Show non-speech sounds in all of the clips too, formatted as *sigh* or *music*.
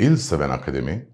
İl Seven Akademi,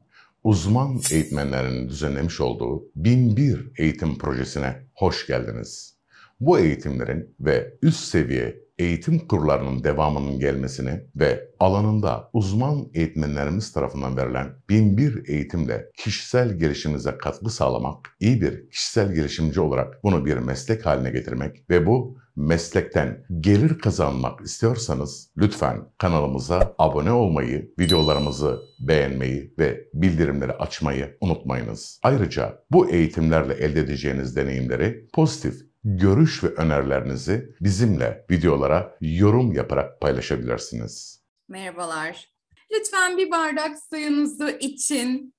uzman eğitmenlerin düzenlemiş olduğu 1001 eğitim projesine hoş geldiniz. Bu eğitimlerin ve üst seviye eğitim kurlarının devamının gelmesini ve alanında uzman eğitmenlerimiz tarafından verilen 1001 eğitimle kişisel gelişimize katkı sağlamak, iyi bir kişisel gelişimci olarak bunu bir meslek haline getirmek ve bu meslekten gelir kazanmak istiyorsanız lütfen kanalımıza abone olmayı, videolarımızı beğenmeyi ve bildirimleri açmayı unutmayınız. Ayrıca bu eğitimlerle elde edeceğiniz deneyimleri pozitif görüş ve önerilerinizi bizimle videolara yorum yaparak paylaşabilirsiniz. Merhabalar. Lütfen bir bardak suyunuzu için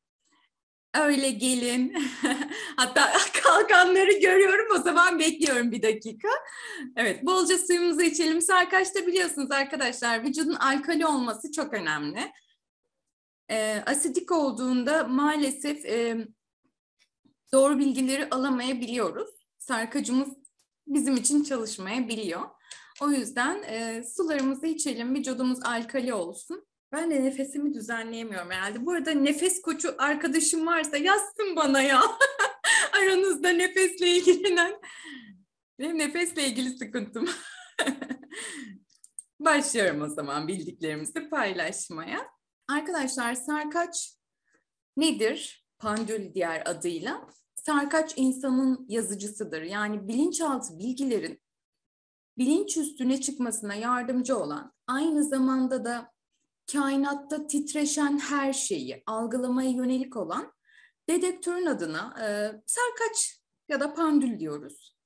öyle gelin. *laughs* Hatta kalkanları görüyorum o zaman bekliyorum bir dakika. Evet bolca suyumuzu içelim. Sarkaçta biliyorsunuz arkadaşlar vücudun alkali olması çok önemli. E, asidik olduğunda maalesef e, doğru bilgileri alamayabiliyoruz. Sarkacımız bizim için çalışmayabiliyor. O yüzden e, sularımızı içelim, vücudumuz alkali olsun. Ben de nefesimi düzenleyemiyorum herhalde. Bu arada nefes koçu arkadaşım varsa yazsın bana ya. *laughs* Aranızda nefesle ilgilenen. Benim nefesle ilgili sıkıntım. *laughs* Başlıyorum o zaman bildiklerimizi paylaşmaya. Arkadaşlar sarkaç nedir? Pandül diğer adıyla. Sarkaç insanın yazıcısıdır. Yani bilinçaltı bilgilerin bilinç üstüne çıkmasına yardımcı olan, aynı zamanda da kainatta titreşen her şeyi algılamaya yönelik olan dedektörün adına e, sarkaç ya da pandül diyoruz.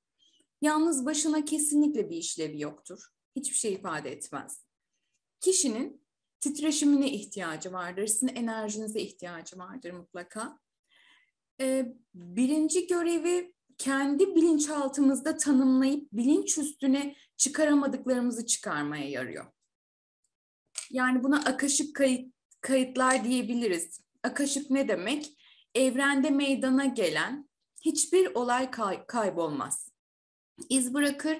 Yalnız başına kesinlikle bir işlevi yoktur. Hiçbir şey ifade etmez. Kişinin titreşimine ihtiyacı vardır, sizin enerjinize ihtiyacı vardır mutlaka. E, birinci görevi kendi bilinçaltımızda tanımlayıp bilinç üstüne çıkaramadıklarımızı çıkarmaya yarıyor. Yani buna akaşık kayıt, kayıtlar diyebiliriz. Akaşık ne demek? Evrende meydana gelen hiçbir olay kay- kaybolmaz. İz bırakır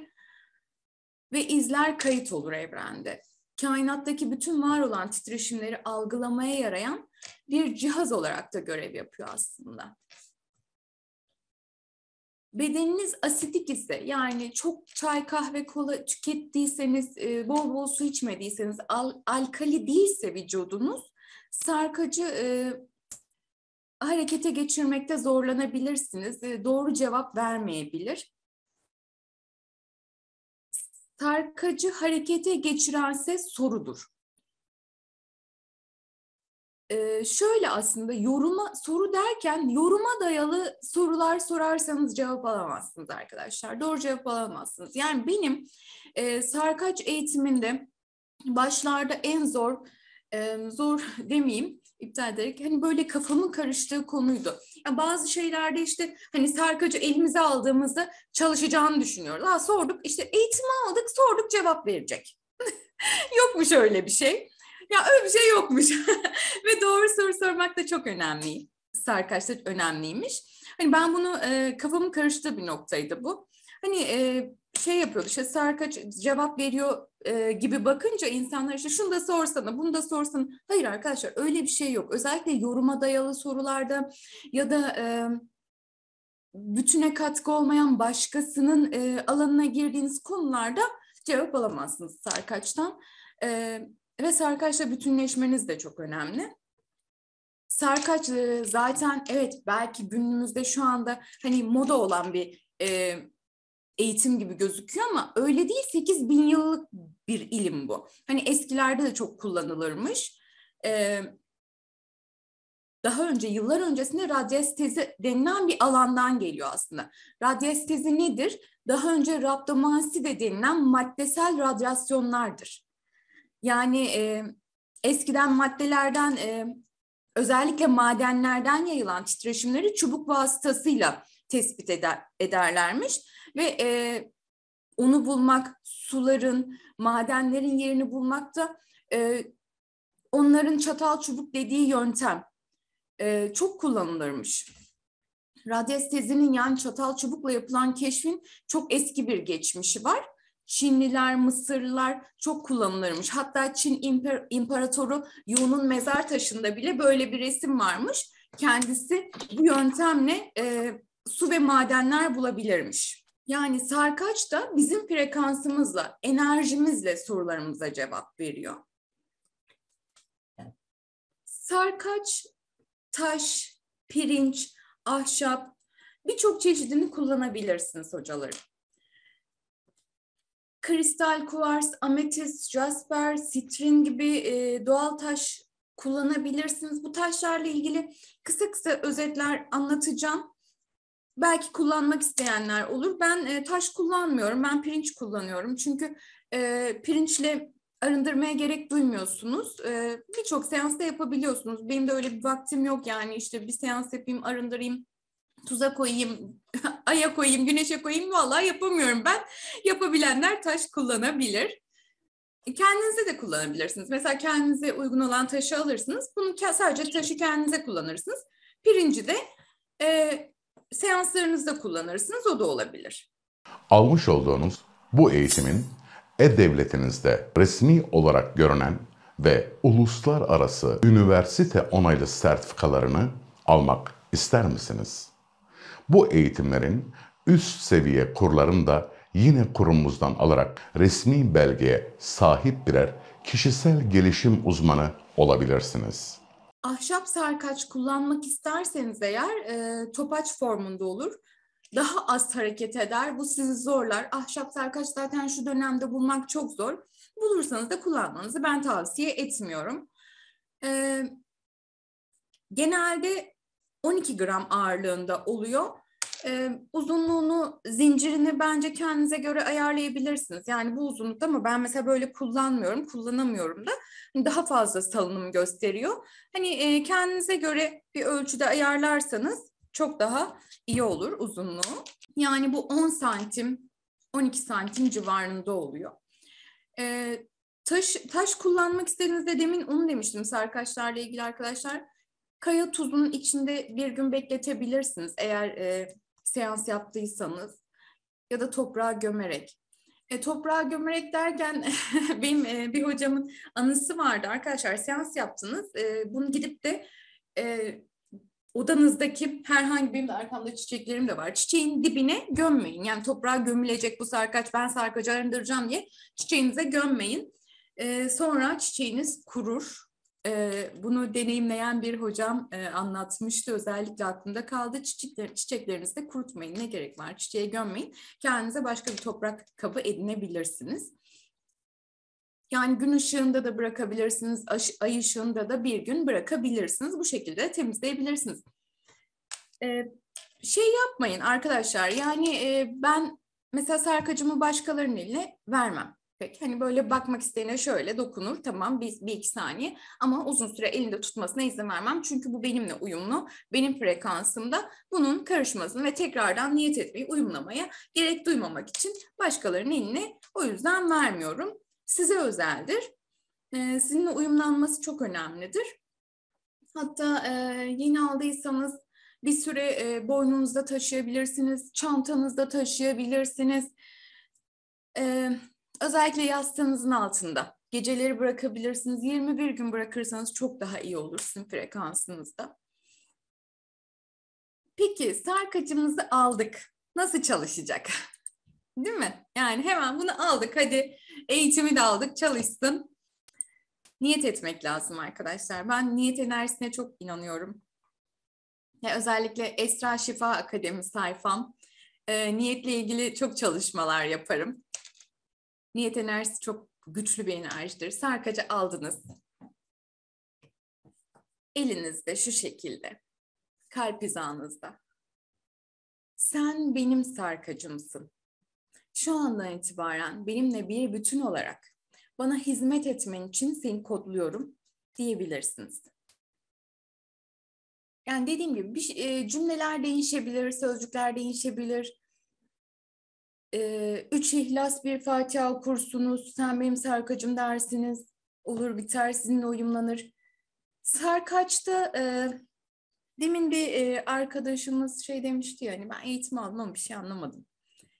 ve izler kayıt olur evrende. Kainattaki bütün var olan titreşimleri algılamaya yarayan bir cihaz olarak da görev yapıyor aslında bedeniniz asitik ise yani çok çay kahve kola tükettiyseniz e, bol bol su içmediyseniz al, alkali değilse vücudunuz sarkacı e, harekete geçirmekte zorlanabilirsiniz. E, doğru cevap vermeyebilir. Sarkacı harekete geçirense sorudur e, şöyle aslında yoruma soru derken yoruma dayalı sorular sorarsanız cevap alamazsınız arkadaşlar. Doğru cevap alamazsınız. Yani benim e, sarkaç eğitiminde başlarda en zor e, zor *laughs* demeyeyim iptal ederek hani böyle kafamın karıştığı konuydu. Yani bazı şeylerde işte hani sarkacı elimize aldığımızda çalışacağını düşünüyoruz. Aa, sorduk işte eğitimi aldık sorduk cevap verecek. *laughs* Yokmuş öyle bir şey ya öyle bir şey yokmuş. *laughs* Ve doğru soru sormak da çok önemli. Arkadaşlar önemliymiş. Hani ben bunu e, kafamın karıştığı bir noktaydı bu. Hani e, şey yapıyordu işte Sarkaç cevap veriyor e, gibi bakınca insanlar işte şunu da sorsana bunu da sorsana. Hayır arkadaşlar öyle bir şey yok. Özellikle yoruma dayalı sorularda ya da e, bütüne katkı olmayan başkasının e, alanına girdiğiniz konularda cevap alamazsınız Sarkaç'tan. E, ve sarkaçla bütünleşmeniz de çok önemli. Sarkaç e, zaten evet belki günümüzde şu anda hani moda olan bir e, eğitim gibi gözüküyor ama öyle değil 8 bin yıllık bir ilim bu. Hani eskilerde de çok kullanılırmış. Ee, daha önce yıllar öncesinde radyestezi denilen bir alandan geliyor aslında. Radyestezi nedir? Daha önce raptomansi de denilen maddesel radyasyonlardır. Yani e, eskiden maddelerden e, özellikle madenlerden yayılan titreşimleri çubuk vasıtasıyla tespit eder, ederlermiş ve e, onu bulmak, suların, madenlerin yerini bulmak da e, onların çatal çubuk dediği yöntem e, çok kullanılırmış. Radyestezinin yani çatal çubukla yapılan keşfin çok eski bir geçmişi var Çinliler, Mısırlılar çok kullanılırmış. Hatta Çin İmpar- İmparatoru Yu'nun mezar taşında bile böyle bir resim varmış. Kendisi bu yöntemle e, su ve madenler bulabilirmiş. Yani sarkaç da bizim frekansımızla, enerjimizle sorularımıza cevap veriyor. Sarkaç, taş, pirinç, ahşap birçok çeşidini kullanabilirsiniz hocalarım kristal kuvars, ametist, jasper, sitrin gibi e, doğal taş kullanabilirsiniz. Bu taşlarla ilgili kısa kısa özetler anlatacağım. Belki kullanmak isteyenler olur. Ben e, taş kullanmıyorum, ben pirinç kullanıyorum. Çünkü e, pirinçle arındırmaya gerek duymuyorsunuz. E, Birçok seansta yapabiliyorsunuz. Benim de öyle bir vaktim yok yani işte bir seans yapayım, arındırayım, tuza koyayım, *laughs* aya koyayım, güneşe koyayım vallahi yapamıyorum ben. Yapabilenler taş kullanabilir. Kendinize de kullanabilirsiniz. Mesela kendinize uygun olan taşı alırsınız. Bunu sadece taşı kendinize kullanırsınız. Pirinci de e, seanslarınızda kullanırsınız. O da olabilir. Almış olduğunuz bu eğitimin e-devletinizde resmi olarak görünen ve uluslararası üniversite onaylı sertifikalarını almak ister misiniz? Bu eğitimlerin üst seviye kurların da yine kurumumuzdan alarak resmi belgeye sahip birer kişisel gelişim uzmanı olabilirsiniz. Ahşap sarkaç kullanmak isterseniz eğer e, topaç formunda olur. Daha az hareket eder. Bu sizi zorlar. Ahşap sarkaç zaten şu dönemde bulmak çok zor. Bulursanız da kullanmanızı ben tavsiye etmiyorum. E, genelde 12 gram ağırlığında oluyor e, uzunluğunu, zincirini bence kendinize göre ayarlayabilirsiniz. Yani bu uzunlukta ama ben mesela böyle kullanmıyorum, kullanamıyorum da hani daha fazla salınım gösteriyor. Hani e, kendinize göre bir ölçüde ayarlarsanız çok daha iyi olur uzunluğu. Yani bu 10 santim, 12 santim civarında oluyor. E, taş, taş kullanmak istediğinizde demin onu demiştim arkadaşlarla ilgili arkadaşlar. Kaya tuzunun içinde bir gün bekletebilirsiniz eğer e, seans yaptıysanız ya da toprağa gömerek. E, toprağa gömerek derken *laughs* benim e, bir hocamın anısı vardı arkadaşlar seans yaptınız. E, bunu gidip de e, odanızdaki herhangi benim de arkamda çiçeklerim de var. Çiçeğin dibine gömmeyin. Yani toprağa gömülecek bu sarkaç ben sarkacı arındıracağım diye çiçeğinize gömmeyin. E, sonra çiçeğiniz kurur e, bunu deneyimleyen bir hocam e, anlatmıştı. Özellikle aklımda kaldı. Çiçekler, çiçeklerinizi de kurutmayın. Ne gerek var? Çiçeğe gömmeyin. Kendinize başka bir toprak kabı edinebilirsiniz. Yani gün ışığında da bırakabilirsiniz, ay ışığında da bir gün bırakabilirsiniz. Bu şekilde temizleyebilirsiniz. Ee, şey yapmayın arkadaşlar, yani e, ben mesela sarkacımı başkalarının eline vermem pek. Hani böyle bakmak isteyene şöyle dokunur tamam biz bir iki saniye ama uzun süre elinde tutmasına izin vermem. Çünkü bu benimle uyumlu. Benim frekansımda bunun karışmasını ve tekrardan niyet etmeyi uyumlamaya gerek duymamak için başkalarının eline o yüzden vermiyorum. Size özeldir. Ee, sizinle uyumlanması çok önemlidir. Hatta e, yeni aldıysanız bir süre e, boynunuzda taşıyabilirsiniz, çantanızda taşıyabilirsiniz. Evet Özellikle yastığınızın altında. Geceleri bırakabilirsiniz. 21 gün bırakırsanız çok daha iyi olur sizin frekansınızda. Peki sarkacımızı aldık. Nasıl çalışacak? *laughs* Değil mi? Yani hemen bunu aldık. Hadi eğitimi de aldık. Çalışsın. Niyet etmek lazım arkadaşlar. Ben niyet enerjisine çok inanıyorum. Ya özellikle Esra Şifa Akademi sayfam. E, niyetle ilgili çok çalışmalar yaparım. Niyet enerjisi çok güçlü bir enerjidir. Sarkacı aldınız. Elinizde şu şekilde. Kalp hizanızda. Sen benim sarkacımsın. Şu andan itibaren benimle bir bütün olarak bana hizmet etmen için seni kodluyorum diyebilirsiniz. Yani dediğim gibi bir, şey, e, cümleler değişebilir, sözcükler değişebilir, ee, üç ihlas bir Fatiha okursunuz. Sen benim sarkacım dersiniz. Olur biter sizinle uyumlanır. Sarkaç'ta e, demin bir e, arkadaşımız şey demişti yani ben eğitim almam bir şey anlamadım.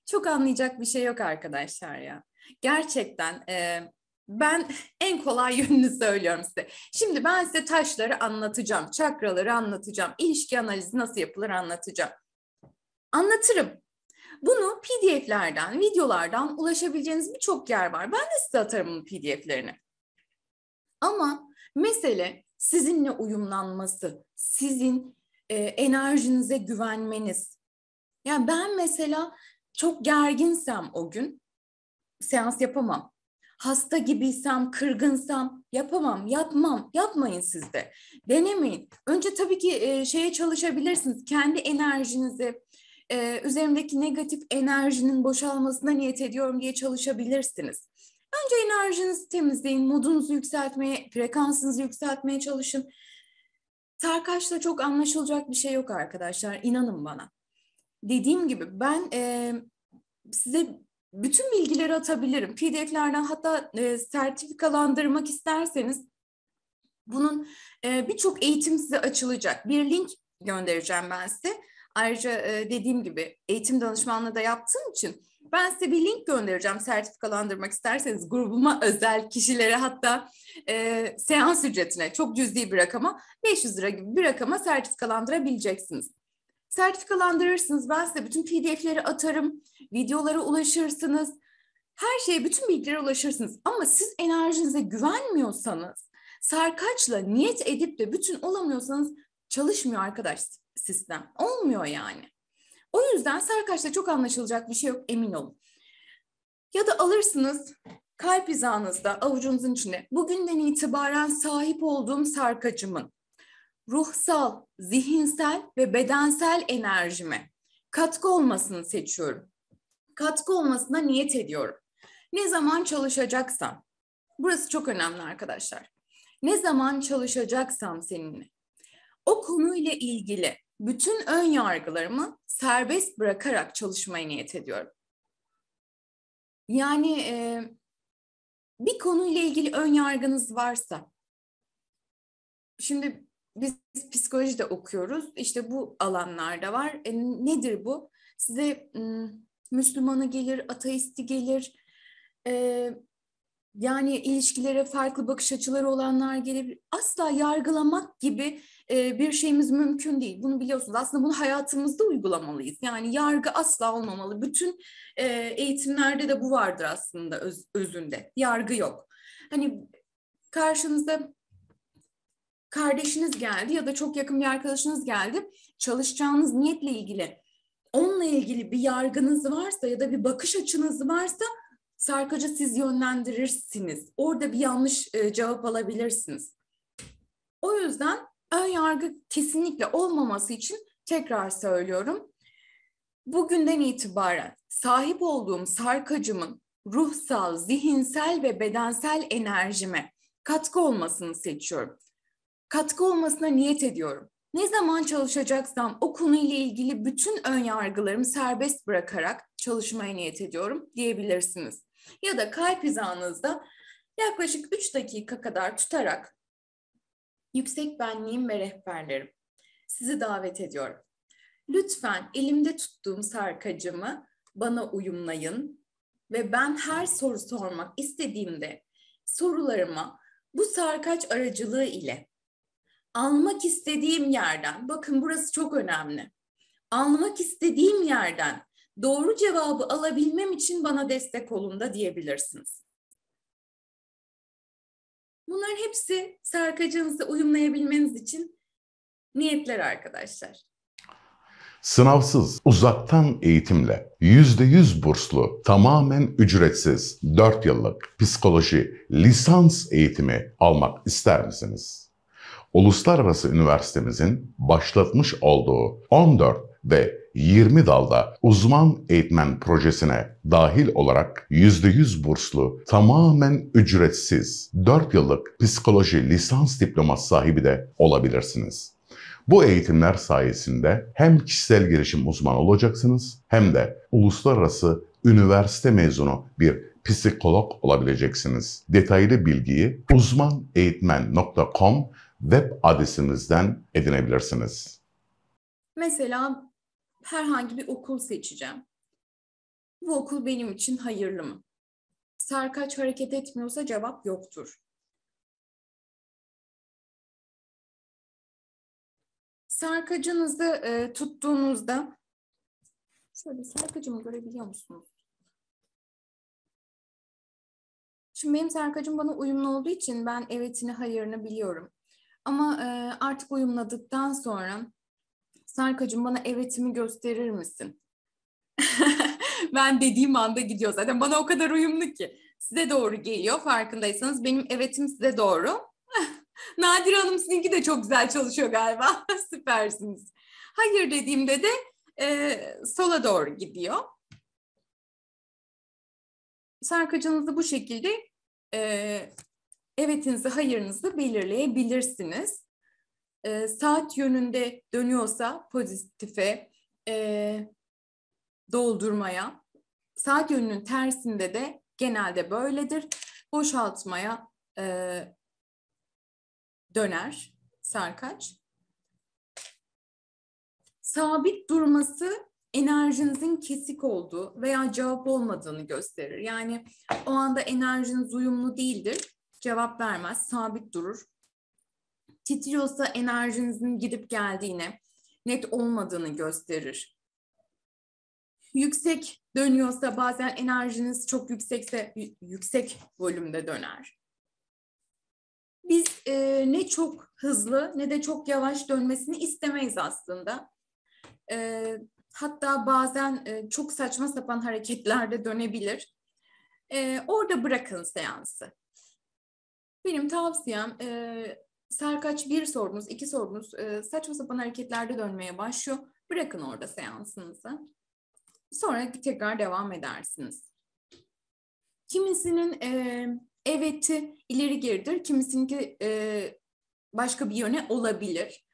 Çok anlayacak bir şey yok arkadaşlar ya. Gerçekten e, ben *laughs* en kolay yönünü söylüyorum size. Şimdi ben size taşları anlatacağım, çakraları anlatacağım, ilişki analizi nasıl yapılır anlatacağım. Anlatırım bunu PDF'lerden, videolardan ulaşabileceğiniz birçok yer var. Ben de size atarım bunun PDF'lerini. Ama mesele sizinle uyumlanması, sizin e, enerjinize güvenmeniz. Yani ben mesela çok gerginsem o gün seans yapamam. Hasta gibiysem, kırgınsam yapamam, yapmam. Yapmayın siz de. Denemeyin. Önce tabii ki e, şeye çalışabilirsiniz. Kendi enerjinizi, e, üzerimdeki negatif enerjinin boşalmasına niyet ediyorum diye çalışabilirsiniz. Önce enerjinizi temizleyin, modunuzu yükseltmeye, frekansınızı yükseltmeye çalışın. Sarkaçla çok anlaşılacak bir şey yok arkadaşlar, inanın bana. Dediğim gibi ben e, size bütün bilgileri atabilirim. PDF'lerden hatta e, sertifikalandırmak isterseniz bunun e, birçok eğitim size açılacak. Bir link göndereceğim ben size. Ayrıca e, dediğim gibi eğitim danışmanlığı da yaptığım için ben size bir link göndereceğim sertifikalandırmak isterseniz grubuma *laughs* özel kişilere hatta e, seans ücretine çok cüzdi bir rakama 500 lira gibi bir rakama sertifikalandırabileceksiniz. Sertifikalandırırsınız ben size bütün pdf'leri atarım, videolara ulaşırsınız, her şeye bütün bilgilere ulaşırsınız ama siz enerjinize güvenmiyorsanız sarkaçla niyet edip de bütün olamıyorsanız Çalışmıyor arkadaş sistem. Olmuyor yani. O yüzden sarkaçta çok anlaşılacak bir şey yok emin olun. Ya da alırsınız kalp hizanızda avucunuzun içine bugünden itibaren sahip olduğum sarkacımın ruhsal, zihinsel ve bedensel enerjime katkı olmasını seçiyorum. Katkı olmasına niyet ediyorum. Ne zaman çalışacaksam, burası çok önemli arkadaşlar. Ne zaman çalışacaksam seninle, o konuyla ilgili bütün ön yargılarımı serbest bırakarak çalışmaya niyet ediyorum. Yani e, bir konuyla ilgili ön yargınız varsa, şimdi biz psikoloji de okuyoruz, işte bu alanlarda var. E, nedir bu? Size Müslümanı gelir, ateisti gelir, e, yani ilişkilere farklı bakış açıları olanlar gelir. Asla yargılamak gibi e, bir şeyimiz mümkün değil. Bunu biliyorsunuz. Aslında bunu hayatımızda uygulamalıyız. Yani yargı asla olmamalı. Bütün e, eğitimlerde de bu vardır aslında öz, özünde. Yargı yok. Hani karşınızda kardeşiniz geldi ya da çok yakın bir arkadaşınız geldi. Çalışacağınız niyetle ilgili onunla ilgili bir yargınız varsa ya da bir bakış açınız varsa sarkacı siz yönlendirirsiniz. Orada bir yanlış e, cevap alabilirsiniz. O yüzden ön yargı kesinlikle olmaması için tekrar söylüyorum. Bugünden itibaren sahip olduğum sarkacımın ruhsal, zihinsel ve bedensel enerjime katkı olmasını seçiyorum. Katkı olmasına niyet ediyorum. Ne zaman çalışacaksam o konuyla ilgili bütün ön yargılarımı serbest bırakarak çalışmaya niyet ediyorum diyebilirsiniz. Ya da kalp hizanızda yaklaşık 3 dakika kadar tutarak yüksek benliğim ve rehberlerim. Sizi davet ediyorum. Lütfen elimde tuttuğum sarkacımı bana uyumlayın ve ben her soru sormak istediğimde sorularımı bu sarkaç aracılığı ile almak istediğim yerden, bakın burası çok önemli. Almak istediğim yerden doğru cevabı alabilmem için bana destek olun da diyebilirsiniz. Bunların hepsi sarkacınızı uyumlayabilmeniz için niyetler arkadaşlar. Sınavsız, uzaktan eğitimle, %100 burslu, tamamen ücretsiz, 4 yıllık psikoloji lisans eğitimi almak ister misiniz? Uluslararası Üniversitemizin başlatmış olduğu 14 ve 20 dalda uzman eğitmen projesine dahil olarak %100 burslu, tamamen ücretsiz 4 yıllık psikoloji lisans diploması sahibi de olabilirsiniz. Bu eğitimler sayesinde hem kişisel gelişim uzmanı olacaksınız hem de uluslararası üniversite mezunu bir psikolog olabileceksiniz. Detaylı bilgiyi uzmaneğitmen.com web adresimizden edinebilirsiniz. Mesela herhangi bir okul seçeceğim. Bu okul benim için hayırlı mı? Sarkaç hareket etmiyorsa cevap yoktur. Sarkacınızı e, tuttuğunuzda şöyle sarkacımı görebiliyor musunuz? Şimdi benim sarkacım bana uyumlu olduğu için ben evetini hayırını biliyorum. Ama e, artık uyumladıktan sonra Serkacığım bana evetimi gösterir misin? *laughs* ben dediğim anda gidiyor zaten. Bana o kadar uyumlu ki. Size doğru geliyor farkındaysanız. Benim evetim size doğru. *laughs* Nadir Hanım sizinki de çok güzel çalışıyor galiba. *laughs* Süpersiniz. Hayır dediğimde de e, sola doğru gidiyor. Sarkacınızı bu şekilde e, evetinizi, hayırınızı belirleyebilirsiniz e, saat yönünde dönüyorsa pozitife e, doldurmaya, saat yönünün tersinde de genelde böyledir. Boşaltmaya e, döner sarkaç. Sabit durması enerjinizin kesik olduğu veya cevap olmadığını gösterir. Yani o anda enerjiniz uyumlu değildir, cevap vermez, sabit durur titriyorsa enerjinizin gidip geldiğini, net olmadığını gösterir. Yüksek dönüyorsa bazen enerjiniz çok yüksekse yüksek volümde döner. Biz e, ne çok hızlı ne de çok yavaş dönmesini istemeyiz aslında. E, hatta bazen e, çok saçma sapan hareketlerde dönebilir. E, orada bırakın seansı. Benim tavsiyem e, Sarkaç bir sordunuz, iki sordunuz. E, saçma sapan hareketlerde dönmeye başlıyor. Bırakın orada seansınızı. Sonra tekrar devam edersiniz. Kimisinin e, eveti ileri geridir, kimisininki e, başka bir yöne olabilir.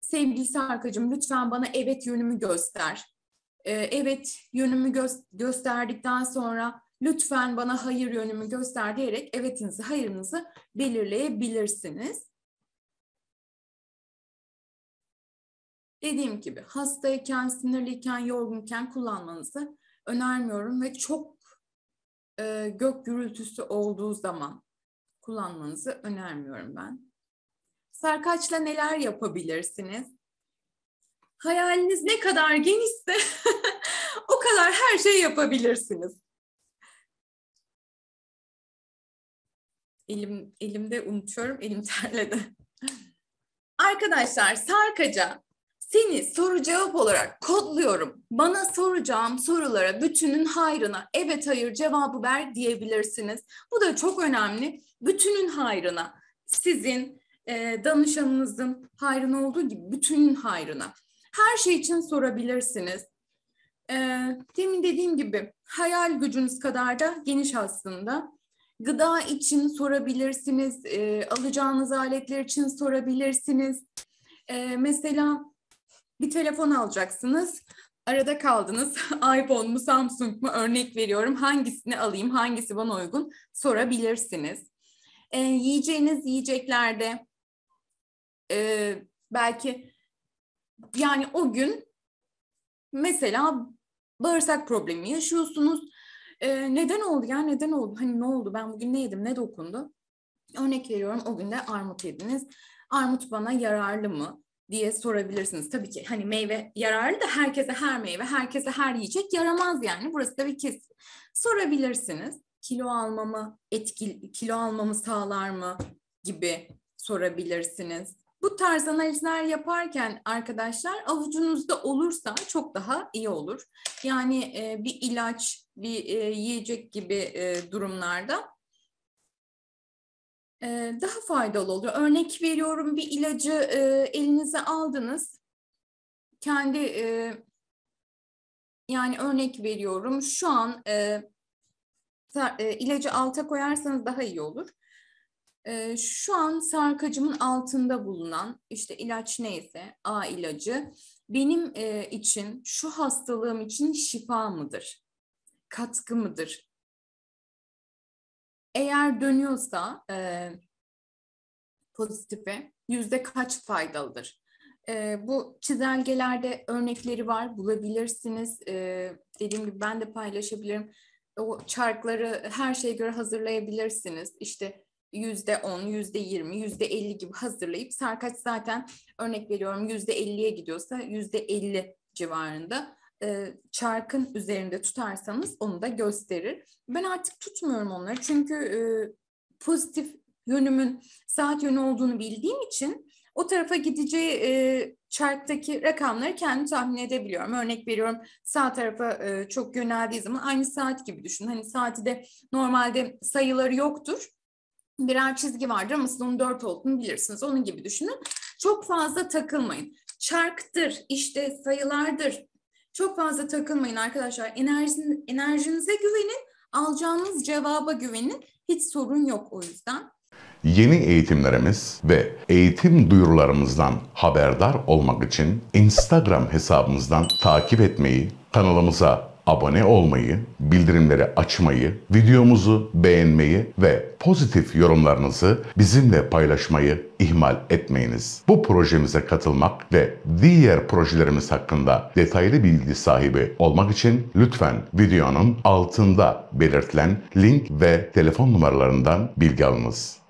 Sevgili Sarkacığım lütfen bana evet yönümü göster. E, evet yönümü gö- gösterdikten sonra lütfen bana hayır yönümü göster diyerek evetinizi, hayırınızı belirleyebilirsiniz. Dediğim gibi hastayken, sinirliyken, yorgunken kullanmanızı önermiyorum ve çok e, gök gürültüsü olduğu zaman kullanmanızı önermiyorum ben. Sarkaçla neler yapabilirsiniz? Hayaliniz ne kadar genişse *laughs* o kadar her şey yapabilirsiniz. Elim, elimde unutuyorum, elim *laughs* terledi. Arkadaşlar Sarkaca seni soru cevap olarak kodluyorum. Bana soracağım sorulara bütünün hayrına evet hayır cevabı ver diyebilirsiniz. Bu da çok önemli. Bütünün hayrına sizin e, danışanınızın hayrına olduğu gibi bütünün hayrına. Her şey için sorabilirsiniz. E, demin dediğim gibi hayal gücünüz kadar da geniş aslında. Gıda için sorabilirsiniz, e, alacağınız aletler için sorabilirsiniz. E, mesela bir telefon alacaksınız, arada kaldınız. *laughs* iPhone mu Samsung mu örnek veriyorum hangisini alayım, hangisi bana uygun sorabilirsiniz. E, yiyeceğiniz yiyeceklerde e, belki yani o gün mesela bağırsak problemi yaşıyorsunuz. E, neden oldu ya neden oldu? Hani ne oldu? Ben bugün ne yedim? Ne dokundu? Örnek veriyorum o gün de armut yediniz. Armut bana yararlı mı? diye sorabilirsiniz. Tabii ki hani meyve yararlı da herkese her meyve, herkese her yiyecek yaramaz yani. Burası da bir kesin. Sorabilirsiniz. Kilo almamı etkili, kilo almamı sağlar mı gibi sorabilirsiniz. Bu tarz analizler yaparken arkadaşlar avucunuzda olursa çok daha iyi olur. Yani e, bir ilaç, bir e, yiyecek gibi e, durumlarda e, daha faydalı oluyor. Örnek veriyorum bir ilacı e, elinize aldınız. Kendi e, yani örnek veriyorum şu an e, e ilacı alta koyarsanız daha iyi olur e, şu an sarkacımın altında bulunan işte ilaç neyse A ilacı benim e, için şu hastalığım için şifa mıdır? Katkı mıdır? Eğer dönüyorsa e, pozitife yüzde kaç faydalıdır? E, bu çizelgelerde örnekleri var bulabilirsiniz. E, dediğim gibi ben de paylaşabilirim. O çarkları her şeye göre hazırlayabilirsiniz. İşte yüzde on, yüzde yirmi, yüzde elli gibi hazırlayıp sarkaç zaten örnek veriyorum yüzde elliye gidiyorsa yüzde elli civarında e, çarkın üzerinde tutarsanız onu da gösterir. Ben artık tutmuyorum onları çünkü e, pozitif yönümün saat yönü olduğunu bildiğim için o tarafa gideceği e, çarktaki rakamları kendi tahmin edebiliyorum. Örnek veriyorum sağ tarafa e, çok yöneldiği zaman aynı saat gibi düşün. Hani saati de normalde sayıları yoktur birer çizgi vardır ama siz onun dört olduğunu bilirsiniz. Onun gibi düşünün. Çok fazla takılmayın. Çarktır, işte sayılardır. Çok fazla takılmayın arkadaşlar. Enerjiniz, enerjinize güvenin, alacağınız cevaba güvenin. Hiç sorun yok o yüzden. Yeni eğitimlerimiz ve eğitim duyurularımızdan haberdar olmak için Instagram hesabımızdan takip etmeyi, kanalımıza abone olmayı, bildirimleri açmayı, videomuzu beğenmeyi ve pozitif yorumlarınızı bizimle paylaşmayı ihmal etmeyiniz. Bu projemize katılmak ve diğer projelerimiz hakkında detaylı bilgi sahibi olmak için lütfen videonun altında belirtilen link ve telefon numaralarından bilgi alınız.